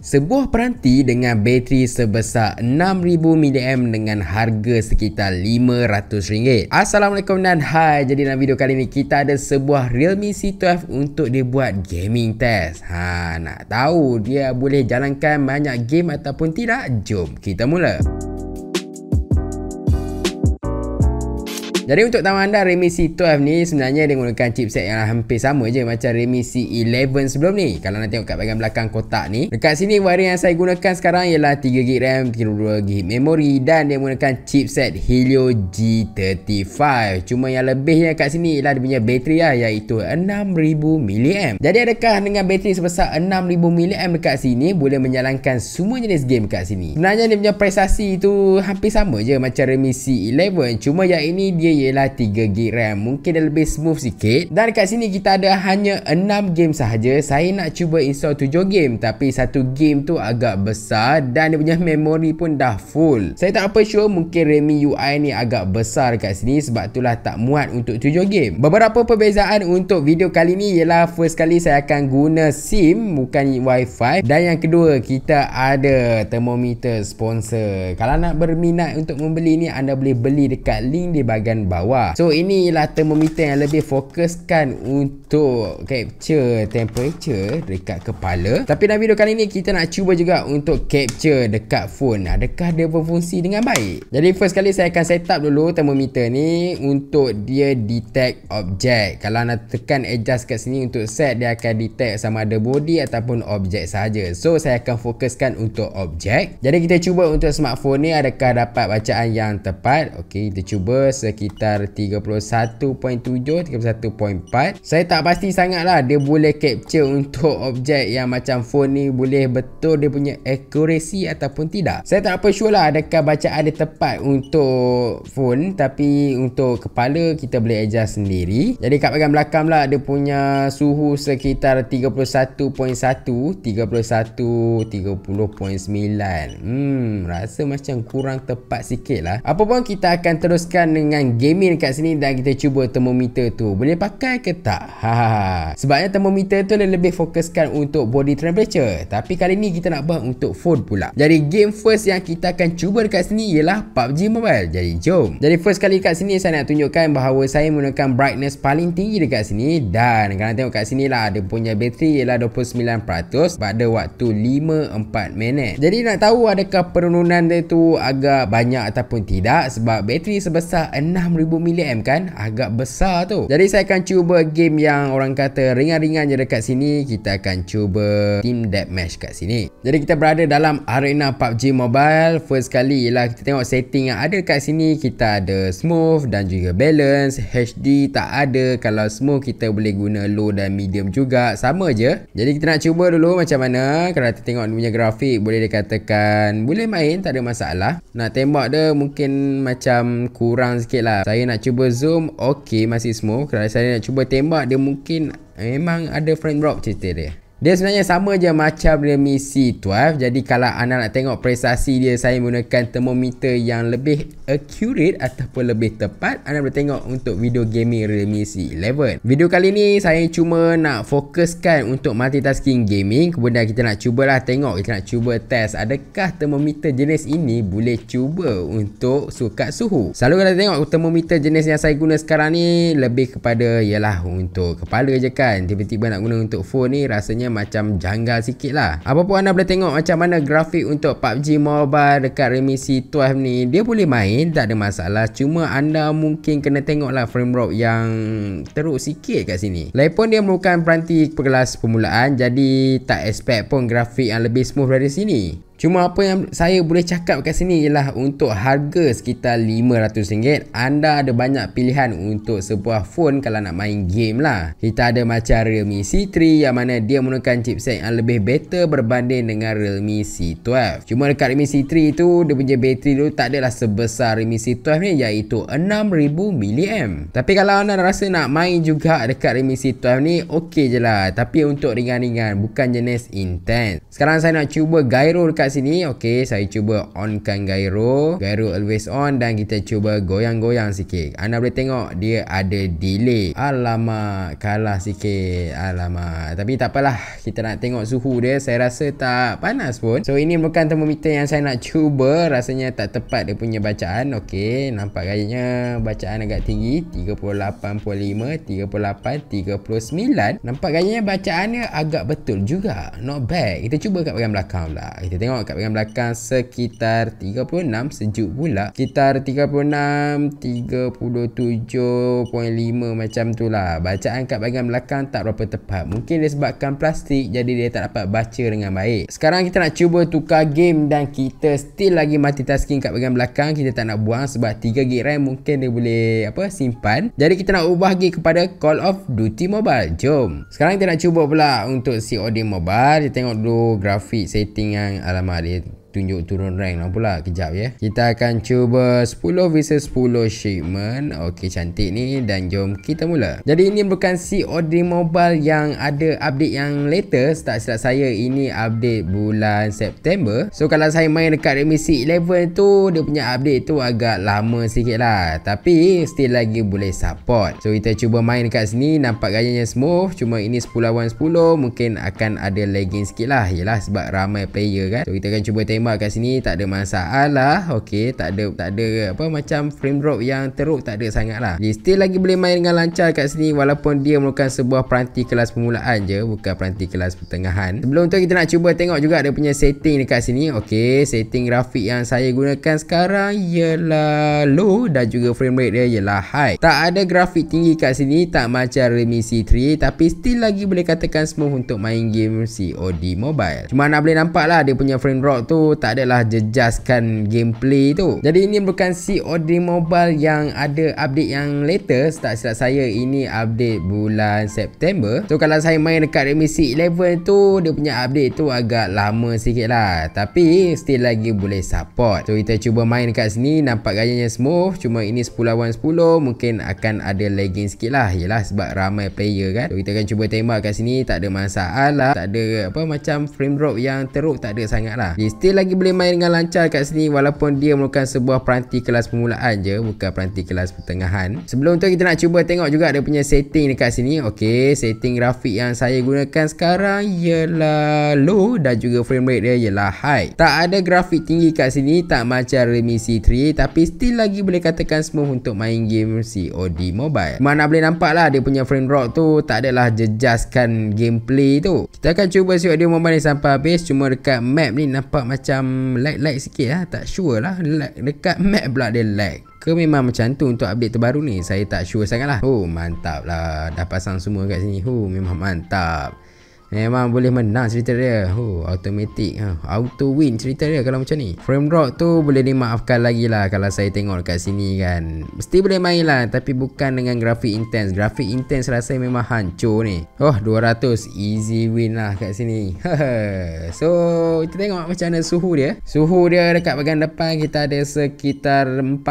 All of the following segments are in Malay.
Sebuah peranti dengan bateri sebesar 6000 mAh dengan harga sekitar RM500. Assalamualaikum dan hai. Jadi dalam video kali ini kita ada sebuah Realme C12 untuk dibuat gaming test. Ha, nak tahu dia boleh jalankan banyak game ataupun tidak? Jom kita mula. Musik Jadi untuk tahu anda Redmi C12 ni sebenarnya dia menggunakan chipset yang hampir sama je macam Redmi C11 sebelum ni. Kalau anda tengok kat bahagian belakang kotak ni, dekat sini varian yang saya gunakan sekarang ialah 3GB RAM, 32GB memory dan dia menggunakan chipset Helio G35. Cuma yang lebihnya kat sini ialah dia punya bateri lah iaitu 6000 mAh. Jadi adakah dengan bateri sebesar 6000 mAh dekat sini boleh menjalankan semua jenis game dekat sini? Sebenarnya dia punya prestasi tu hampir sama je macam Redmi C11 cuma yang ini dia ialah 3GB RAM Mungkin dia lebih smooth sikit Dan kat sini kita ada hanya 6 game sahaja Saya nak cuba install 7 game Tapi satu game tu agak besar Dan dia punya memory pun dah full Saya tak apa sure mungkin Redmi UI ni agak besar kat sini Sebab itulah tak muat untuk 7 game Beberapa perbezaan untuk video kali ni Ialah first kali saya akan guna SIM Bukan WiFi. Dan yang kedua kita ada termometer sponsor Kalau nak berminat untuk membeli ni Anda boleh beli dekat link di bahagian bahagian bawah so inilah termometer yang lebih fokuskan untuk capture temperature dekat kepala tapi dalam video kali ni kita nak cuba juga untuk capture dekat phone adakah dia berfungsi dengan baik jadi first kali saya akan set up dulu termometer ni untuk dia detect objek kalau nak tekan adjust kat sini untuk set dia akan detect sama ada body ataupun objek saja. so saya akan fokuskan untuk objek jadi kita cuba untuk smartphone ni adakah dapat bacaan yang tepat ok kita cuba sekitar sekitar 31.7 31.4 saya tak pasti sangat lah dia boleh capture untuk objek yang macam phone ni boleh betul dia punya accuracy ataupun tidak saya tak apa sure lah adakah bacaan dia tepat untuk phone tapi untuk kepala kita boleh adjust sendiri jadi kat bahagian belakang lah dia punya suhu sekitar 31.1 31.9. Hmm Rasa macam kurang tepat sikit lah Apapun kita akan teruskan dengan gaming dekat sini dan kita cuba termometer tu boleh pakai ke tak hahaha ha, ha. sebabnya termometer tu lebih fokuskan untuk body temperature tapi kali ni kita nak buat untuk phone pula jadi game first yang kita akan cuba dekat sini ialah PUBG Mobile jadi jom jadi first kali kat sini saya nak tunjukkan bahawa saya menggunakan brightness paling tinggi dekat sini dan kalau tengok kat sini lah ada punya bateri ialah 29% pada waktu 5-4 minit jadi nak tahu adakah penurunan dia tu agak banyak ataupun tidak sebab bateri sebesar 6000 mAh kan agak besar tu jadi saya akan cuba game yang orang kata ringan-ringan je dekat sini kita akan cuba team deathmatch kat sini jadi kita berada dalam arena PUBG Mobile first kali ialah kita tengok setting yang ada kat sini kita ada smooth dan juga balance HD tak ada kalau smooth kita boleh guna low dan medium juga sama je jadi kita nak cuba dulu macam mana kalau kita tengok punya grafik boleh dikatakan boleh main tak ada masalah nak tembak dia mungkin macam kurang sikit lah saya nak cuba zoom Okay masih smooth Kalau saya nak cuba tembak Dia mungkin eh, Memang ada frame drop cerita dia dia sebenarnya sama je macam Realme C12 Jadi kalau anda nak tengok prestasi dia Saya menggunakan termometer yang lebih accurate Ataupun lebih tepat Anda boleh tengok untuk video gaming Realme C11 Video kali ni saya cuma nak fokuskan Untuk multitasking gaming Kemudian kita nak cubalah tengok Kita nak cuba test Adakah termometer jenis ini Boleh cuba untuk suka suhu Selalu kalau tengok termometer jenis yang saya guna sekarang ni Lebih kepada ialah untuk kepala je kan Tiba-tiba nak guna untuk phone ni Rasanya macam janggal sikit lah Apapun anda boleh tengok macam mana grafik untuk PUBG Mobile dekat Remy C12 ni Dia boleh main tak ada masalah Cuma anda mungkin kena tengok lah frame rate yang teruk sikit kat sini Lepon dia merupakan peranti kelas permulaan Jadi tak expect pun grafik yang lebih smooth dari sini Cuma apa yang saya boleh cakap kat sini ialah untuk harga sekitar RM500 anda ada banyak pilihan untuk sebuah phone kalau nak main game lah. Kita ada macam Realme C3 yang mana dia menggunakan chipset yang lebih better berbanding dengan Realme C12. Cuma dekat Realme C3 tu dia punya bateri tu tak adalah sebesar Realme C12 ni iaitu 6000 mAh. Tapi kalau anda rasa nak main juga dekat Realme C12 ni okey je lah. Tapi untuk ringan-ringan bukan jenis intense. Sekarang saya nak cuba gyro dekat sini Okey saya cuba onkan gyro Gyro always on dan kita cuba goyang-goyang sikit Anda boleh tengok dia ada delay Alamak kalah sikit Alamak Tapi tak takpelah kita nak tengok suhu dia Saya rasa tak panas pun So ini bukan termometer yang saya nak cuba Rasanya tak tepat dia punya bacaan Okey nampak gayanya bacaan agak tinggi 38.5 38 39 Nampak gayanya bacaannya agak betul juga Not bad Kita cuba kat bagian belakang pula Kita tengok kat bahagian belakang sekitar 36 sejuk pula sekitar 36 37.5 macam tu lah bacaan kat bahagian belakang tak berapa tepat mungkin disebabkan plastik jadi dia tak dapat baca dengan baik sekarang kita nak cuba tukar game dan kita still lagi mati tasking. kat bahagian belakang kita tak nak buang sebab 3GB RAM mungkin dia boleh apa simpan jadi kita nak ubah lagi kepada Call of Duty Mobile jom sekarang kita nak cuba pula untuk COD Mobile kita tengok dulu grafik setting yang alamat हमारे tunjuk turun rank lah pula kejap ya kita akan cuba 10 vs 10 shipment okey cantik ni dan jom kita mula jadi ini bukan COD mobile yang ada update yang latest tak silap saya ini update bulan September so kalau saya main dekat remisi 11 tu dia punya update tu agak lama sikit lah tapi still lagi boleh support so kita cuba main dekat sini nampak gayanya smooth cuma ini 10 lawan 10 mungkin akan ada lagging sikit lah yelah sebab ramai player kan so kita akan cuba tembak tembak kat sini tak ada masalah okey tak ada tak ada apa macam frame drop yang teruk tak ada sangatlah dia still lagi boleh main dengan lancar kat sini walaupun dia merupakan sebuah peranti kelas permulaan je bukan peranti kelas pertengahan sebelum tu kita nak cuba tengok juga dia punya setting dekat sini okey setting grafik yang saya gunakan sekarang ialah low dan juga frame rate dia ialah high tak ada grafik tinggi kat sini tak macam Realme C3 tapi still lagi boleh katakan smooth untuk main game COD Mobile cuma nak boleh nampak lah dia punya frame drop tu tak adalah jejaskan gameplay tu jadi ini bukan COD Mobile yang ada update yang latest tak silap saya ini update bulan September so kalau saya main dekat MC 11 tu dia punya update tu agak lama sikit lah tapi still lagi boleh support so kita cuba main dekat sini nampak gayanya smooth cuma ini 10 lawan 10 mungkin akan ada lagging sikit lah yelah sebab ramai player kan so kita akan cuba tembak kat sini tak ada masalah tak ada apa macam frame drop yang teruk tak ada sangat lah still lagi boleh main dengan lancar kat sini walaupun dia merupakan sebuah peranti kelas permulaan je bukan peranti kelas pertengahan sebelum tu kita nak cuba tengok juga dia punya setting dekat sini Okey, setting grafik yang saya gunakan sekarang ialah low dan juga frame rate dia ialah high tak ada grafik tinggi kat sini tak macam Redmi C3 tapi still lagi boleh katakan semua untuk main game COD mobile mana boleh nampak lah dia punya frame rock tu tak adalah jejaskan gameplay tu kita akan cuba COD mobile ni sampai habis cuma dekat map ni nampak macam macam lag-lag sikit lah Tak sure lah lag Dekat map pula dia lag Ke memang macam tu untuk update terbaru ni Saya tak sure sangat lah Oh mantap lah Dah pasang semua kat sini Oh memang mantap Memang eh, boleh menang cerita dia Oh, Automatic huh. Ha. Auto win cerita dia kalau macam ni Frame drop tu boleh dimaafkan lagi lah Kalau saya tengok kat sini kan Mesti boleh main lah Tapi bukan dengan grafik intense Grafik intense rasa memang hancur ni Oh 200 Easy win lah kat sini So kita tengok macam mana suhu dia Suhu dia dekat bagian depan Kita ada sekitar 40.2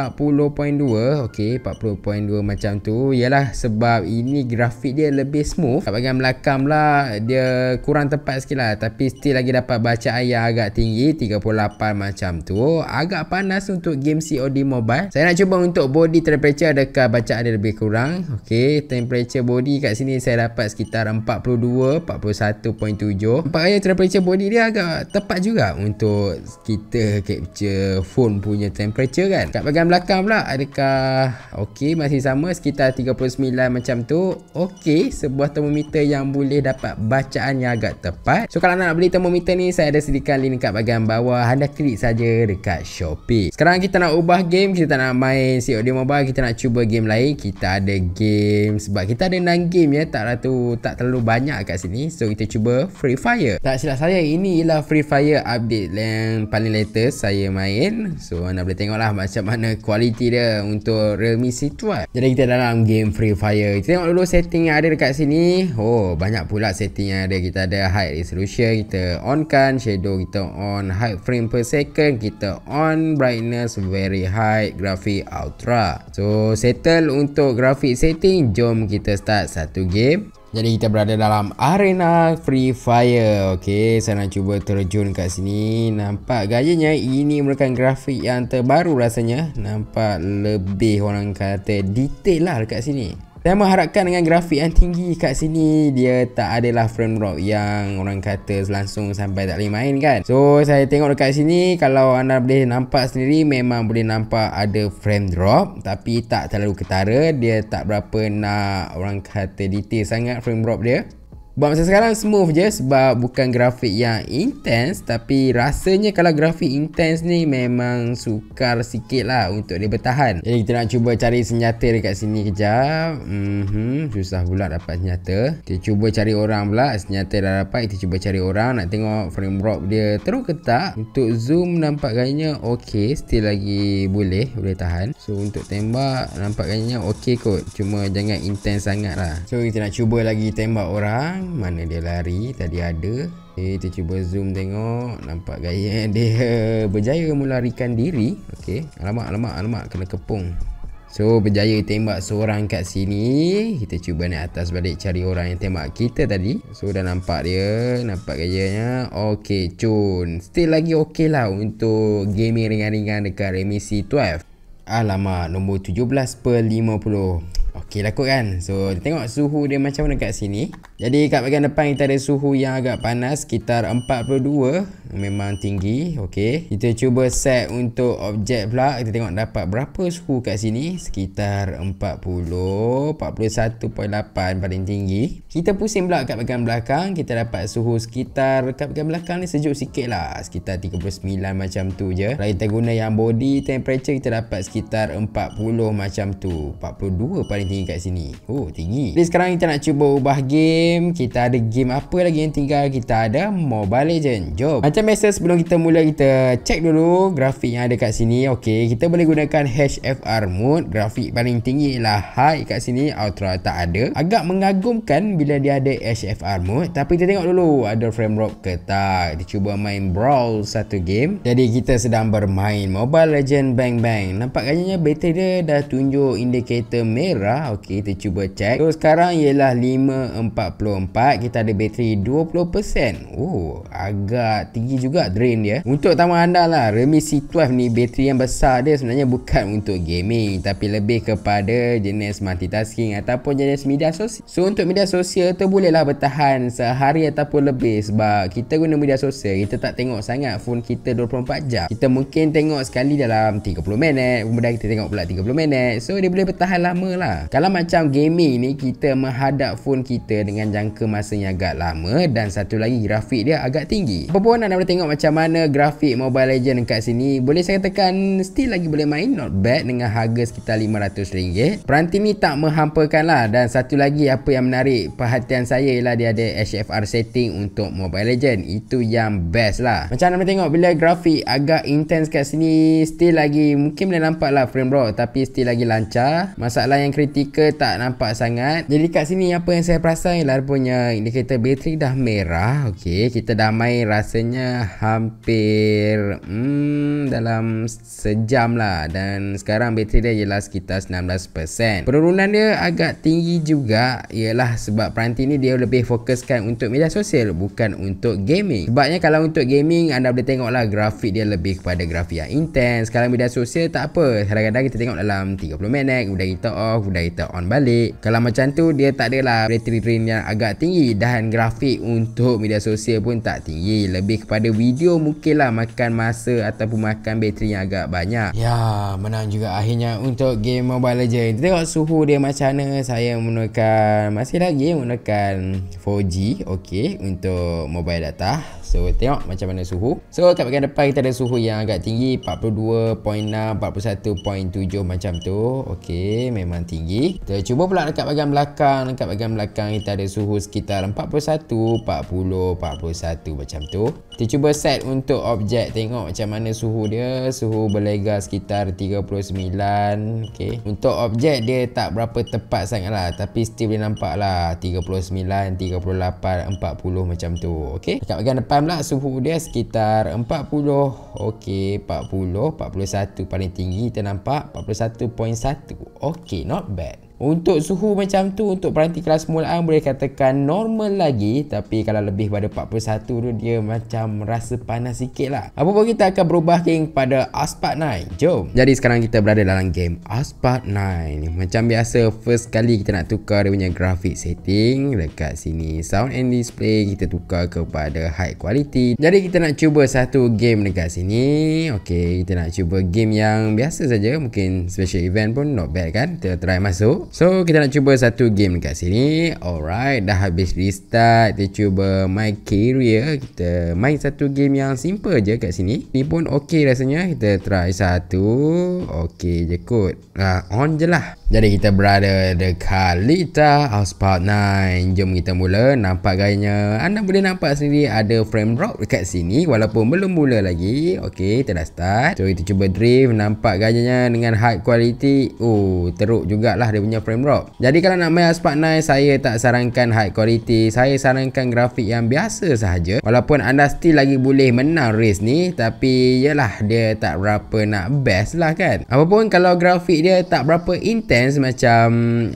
Okay 40.2 macam tu Yalah sebab ini grafik dia lebih smooth Kat bagian belakang pula Dia Eh, kurang tepat sikit lah Tapi still lagi dapat baca ayah agak tinggi 38 macam tu Agak panas untuk game COD Mobile Saya nak cuba untuk body temperature Adakah baca ada lebih kurang Okay temperature body kat sini Saya dapat sekitar 42 41.7 Nampak ayah temperature body dia agak tepat juga Untuk kita capture phone punya temperature kan Kat bagian belakang pula Adakah okay masih sama Sekitar 39 macam tu Okay sebuah termometer yang boleh dapat baca bacaan yang agak tepat so kalau anda nak beli termometer ni saya ada sediakan link kat bahagian bawah anda klik saja dekat Shopee sekarang kita nak ubah game kita nak main COD Mobile kita nak cuba game lain kita ada game sebab kita ada 9 game ya tak ratu lah tak terlalu banyak kat sini so kita cuba Free Fire tak silap saya ini ialah Free Fire update yang paling latest saya main so anda boleh tengok lah macam mana kualiti dia untuk Realme C2 jadi kita dalam game Free Fire kita tengok dulu setting yang ada dekat sini oh banyak pula setting yang ada kita ada high resolution kita on kan shadow kita on high frame per second kita on brightness very high graphic ultra so settle untuk graphic setting jom kita start satu game jadi kita berada dalam arena Free Fire Okay, saya nak cuba terjun kat sini Nampak gayanya ini merupakan grafik yang terbaru rasanya Nampak lebih orang kata detail lah dekat sini saya mengharapkan dengan grafik yang tinggi kat sini Dia tak adalah frame drop yang orang kata langsung sampai tak boleh main kan So saya tengok dekat sini Kalau anda boleh nampak sendiri Memang boleh nampak ada frame drop Tapi tak terlalu ketara Dia tak berapa nak orang kata detail sangat frame drop dia Buat masa sekarang smooth je sebab bukan grafik yang intense tapi rasanya kalau grafik intense ni memang sukar sikit lah untuk dia bertahan. Jadi kita nak cuba cari senjata dekat sini kejap. Mm-hmm, susah pula dapat senjata. Kita cuba cari orang pula. Senjata dah dapat. Kita cuba cari orang. Nak tengok frame drop dia teruk ke tak. Untuk zoom nampak gayanya okey. Still lagi boleh. Boleh tahan. So untuk tembak nampak gayanya okey kot. Cuma jangan intense sangat lah. So kita nak cuba lagi tembak orang mana dia lari tadi ada kita eh, cuba zoom tengok nampak gaya dia berjaya melarikan diri okey alamak alamak alamak kena kepung So berjaya tembak seorang kat sini Kita cuba naik atas balik cari orang yang tembak kita tadi So dah nampak dia Nampak gayanya Okay cun Still lagi okay lah untuk gaming ringan-ringan dekat remisi 12 Alamak nombor 17 per 50 Okay lah kot kan So tengok suhu dia macam mana kat sini jadi kat bahagian depan kita ada suhu yang agak panas sekitar 42 memang tinggi okey kita cuba set untuk objek pula kita tengok dapat berapa suhu kat sini sekitar 40 41.8 paling tinggi kita pusing pula kat bahagian belakang kita dapat suhu sekitar kat bahagian belakang ni sejuk sikit lah sekitar 39 macam tu je kalau kita guna yang body temperature kita dapat sekitar 40 macam tu 42 paling tinggi kat sini oh tinggi jadi sekarang kita nak cuba ubah gear game Kita ada game apa lagi yang tinggal Kita ada Mobile Legend. Jom Macam biasa sebelum kita mula Kita check dulu Grafik yang ada kat sini Okay Kita boleh gunakan HFR mode Grafik paling tinggi lah High kat sini Ultra tak ada Agak mengagumkan Bila dia ada HFR mode Tapi kita tengok dulu Ada frame drop ke tak Kita cuba main Brawl Satu game Jadi kita sedang bermain Mobile Legend Bang Bang Nampak kanyanya Battery dia dah tunjuk Indicator merah Okay Kita cuba check So sekarang ialah 5.40 44 kita ada bateri 20% oh agak tinggi juga drain dia untuk tambahan anda lah Remy C12 ni bateri yang besar dia sebenarnya bukan untuk gaming tapi lebih kepada jenis multitasking ataupun jenis media sosial so untuk media sosial tu bolehlah bertahan sehari ataupun lebih sebab kita guna media sosial kita tak tengok sangat phone kita 24 jam kita mungkin tengok sekali dalam 30 minit kemudian kita tengok pula 30 minit so dia boleh bertahan lama lah kalau macam gaming ni kita menghadap phone kita dengan dengan jangka masa yang agak lama dan satu lagi grafik dia agak tinggi. Apa pun anda boleh tengok macam mana grafik Mobile Legend kat sini. Boleh saya katakan still lagi boleh main not bad dengan harga sekitar RM500. Peranti ni tak menghampakan lah dan satu lagi apa yang menarik perhatian saya ialah dia ada HFR setting untuk Mobile Legend. Itu yang best lah. Macam anda boleh tengok bila grafik agak intense kat sini still lagi mungkin boleh nampak lah frame rock tapi still lagi lancar. Masalah yang kritikal tak nampak sangat. Jadi kat sini apa yang saya perasan ialah sinar punya indikator bateri dah merah. Okey, kita dah main rasanya hampir hmm, dalam sejam lah. Dan sekarang bateri dia ialah sekitar 19%. Penurunan dia agak tinggi juga ialah sebab peranti ni dia lebih fokuskan untuk media sosial bukan untuk gaming. Sebabnya kalau untuk gaming anda boleh tengok lah grafik dia lebih kepada grafik yang intense. Kalau media sosial tak apa. Kadang-kadang kita tengok dalam 30 minit. Kemudian kita off. Kemudian kita on balik. Kalau macam tu dia tak adalah bateri drain yang agak tinggi dan grafik untuk media sosial pun tak tinggi lebih kepada video mungkin lah makan masa ataupun makan bateri yang agak banyak ya menang juga akhirnya untuk game mobile legend kita tengok suhu dia macam mana saya menggunakan masih lagi menggunakan 4G ok untuk mobile data So tengok macam mana suhu So kat bagian depan kita ada suhu yang agak tinggi 42.6, 41.7 macam tu Okay memang tinggi Kita cuba pula dekat bagian belakang Dekat bagian belakang kita ada suhu sekitar 41, 40, 41 macam tu Kita cuba set untuk objek Tengok macam mana suhu dia Suhu berlegar sekitar 39 Okay Untuk objek dia tak berapa tepat sangat lah Tapi still boleh nampak lah 39, 38, 40 macam tu Okay Dekat bagian depan malam lah suhu dia sekitar 40 Okey 40, 41 paling tinggi kita nampak 41.1 Okey not bad untuk suhu macam tu untuk peranti kelas mulaan boleh katakan normal lagi tapi kalau lebih pada 41 tu dia macam rasa panas sikit lah. Apa pun kita akan berubah king pada Aspart 9. Jom. Jadi sekarang kita berada dalam game Aspart 9. Macam biasa first kali kita nak tukar dia punya graphic setting dekat sini sound and display kita tukar kepada high quality. Jadi kita nak cuba satu game dekat sini. Okey kita nak cuba game yang biasa saja mungkin special event pun not bad kan. Kita try masuk. So kita nak cuba satu game dekat sini Alright dah habis restart Kita cuba my career Kita main satu game yang simple je kat sini Ni pun ok rasanya Kita try satu Ok je kot ha, On je lah jadi kita berada dekat Lita House Part 9 Jom kita mula Nampak gayanya Anda boleh nampak sendiri Ada frame drop dekat sini Walaupun belum mula lagi Okey, kita dah start So kita cuba drift Nampak gayanya dengan high quality Oh teruk jugalah dia punya frame drop Jadi kalau nak main House Part 9 Saya tak sarankan high quality Saya sarankan grafik yang biasa sahaja Walaupun anda still lagi boleh menang race ni Tapi yelah dia tak berapa nak best lah kan Apapun kalau grafik dia tak berapa intense intense macam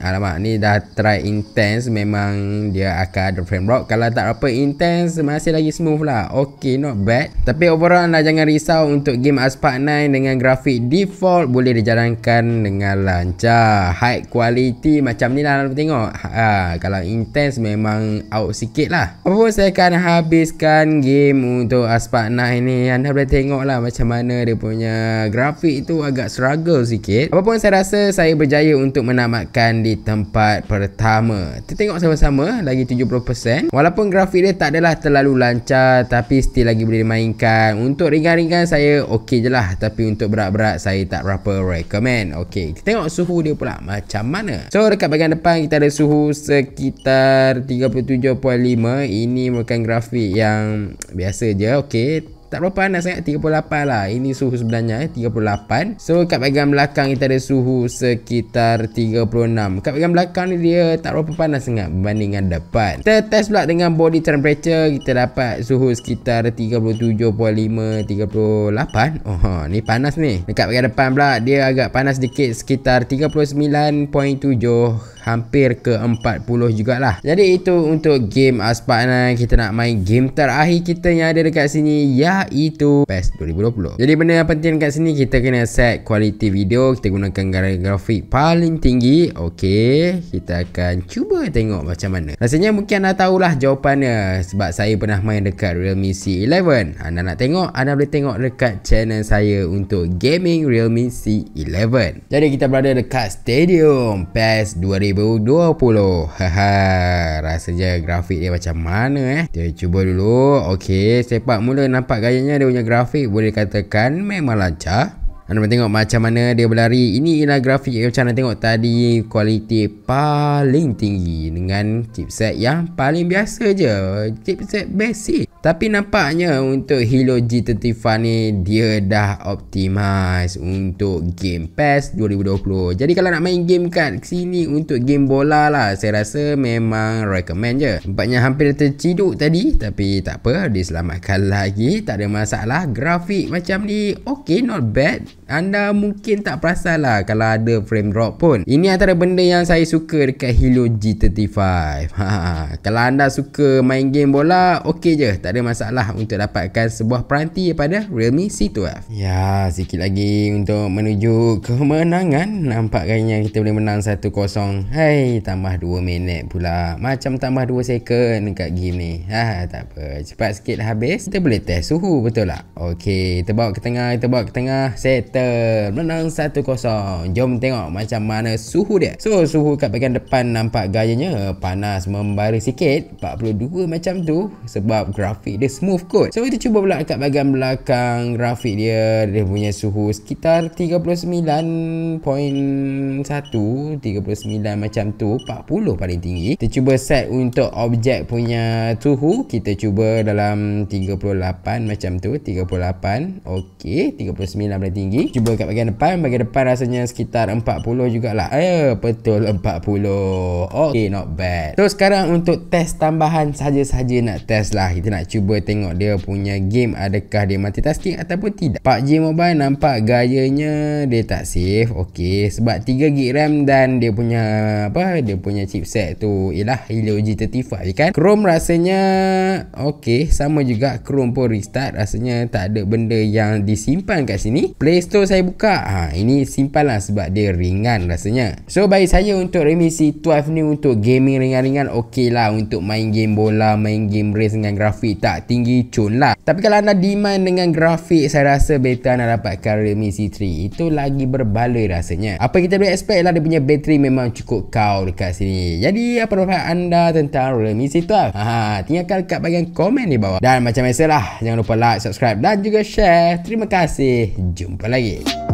alamak ni dah try intense memang dia akan ada frame drop kalau tak apa intense masih lagi smooth lah Okay, not bad tapi overall anda jangan risau untuk game Aspart 9 dengan grafik default boleh dijalankan dengan lancar high quality macam ni lah anda tengok ha, kalau intense memang out sikit lah Apa pun saya akan habiskan game untuk Aspart 9 ni anda boleh tengok lah macam mana dia punya grafik tu agak struggle sikit pun saya rasa saya berjaya untuk menamatkan di tempat pertama. Kita tengok sama-sama eh, lagi 70%. Walaupun grafik dia tak adalah terlalu lancar tapi still lagi boleh dimainkan. Untuk ringan-ringan saya okey je lah. Tapi untuk berat-berat saya tak berapa recommend. Okey, kita tengok suhu dia pula macam mana. So, dekat bahagian depan kita ada suhu sekitar 37.5. Ini merupakan grafik yang biasa je. Okey, tak berapa panas sangat 38 lah ini suhu sebenarnya eh 38 so kat bahagian belakang kita ada suhu sekitar 36 kat bahagian belakang ni dia tak berapa panas sangat berbandingan depan kita test pula dengan body temperature kita dapat suhu sekitar 37.5 38 oh ni panas ni dekat bahagian depan pula dia agak panas sedikit sekitar 39.7 hampir ke 40 jugalah jadi itu untuk game aspana kita nak main game terakhir kita yang ada dekat sini iaitu PES 2020 jadi benda yang penting dekat sini kita kena set kualiti video kita gunakan grafik paling tinggi ok kita akan cuba tengok macam mana rasanya mungkin anda tahulah jawapannya sebab saya pernah main dekat realme c11 anda nak tengok anda boleh tengok dekat channel saya untuk gaming realme c11 jadi kita berada dekat stadium PES 2020 Ibu 20 Haha Rasa je grafik dia macam mana eh Kita cuba dulu Okey Sepak mula nampak gayanya dia punya grafik Boleh katakan memang lancar anda boleh tengok macam mana dia berlari Ini ialah grafik yang macam anda tengok tadi Kualiti paling tinggi Dengan chipset yang paling biasa je Chipset basic Tapi nampaknya untuk Hilo G35 ni Dia dah optimize untuk Game Pass 2020 Jadi kalau nak main game kat sini untuk game bola lah Saya rasa memang recommend je Nampaknya hampir terciduk tadi Tapi tak apa diselamatkan lagi Tak ada masalah Grafik macam ni okay not bad anda mungkin tak perasan lah kalau ada frame drop pun Ini antara benda yang saya suka dekat Helio G35 ha, ha, ha, Kalau anda suka main game bola Okey je tak ada masalah untuk dapatkan sebuah peranti daripada Realme C12 Ya sikit lagi untuk menuju kemenangan Nampak kayaknya kita boleh menang 1-0 Hai tambah 2 minit pula Macam tambah 2 second dekat game ni ha, Tak apa cepat sikit habis Kita boleh test suhu betul tak Okey kita bawa ke tengah Kita bawa ke tengah Set Hamilton menang 1-0. Jom tengok macam mana suhu dia. So suhu kat bahagian depan nampak gayanya panas membara sikit 42 macam tu sebab grafik dia smooth kot. So kita cuba pula kat bahagian belakang grafik dia dia punya suhu sekitar 39.1 39 macam tu 40 paling tinggi. Kita cuba set untuk objek punya suhu kita cuba dalam 38 macam tu 38 okey 39 paling tinggi Cuba kat bagian depan bagian depan rasanya sekitar 40 jugalah Eh betul 40 Okay not bad So sekarang untuk test tambahan Saja-saja nak test lah Kita nak cuba tengok dia punya game Adakah dia multitasking ataupun tidak PUBG Mobile nampak gayanya Dia tak safe Okay sebab 3GB RAM Dan dia punya apa Dia punya chipset tu Ialah Helio G35 ya kan Chrome rasanya Okay sama juga Chrome pun restart Rasanya tak ada benda yang disimpan kat sini Play So saya buka ha, Ini simpan lah sebab dia ringan rasanya So bagi saya untuk remisi 12 ni Untuk gaming ringan-ringan okey lah Untuk main game bola Main game race dengan grafik tak tinggi cun lah Tapi kalau anda demand dengan grafik Saya rasa better anda dapatkan remisi 3 Itu lagi berbaloi rasanya Apa kita boleh expect lah Dia punya bateri memang cukup kau dekat sini Jadi apa pendapat anda tentang remisi 12 ha, Tinggalkan dekat bahagian komen di bawah Dan macam biasa lah Jangan lupa like, subscribe dan juga share Terima kasih Jumpa lagi चाहिए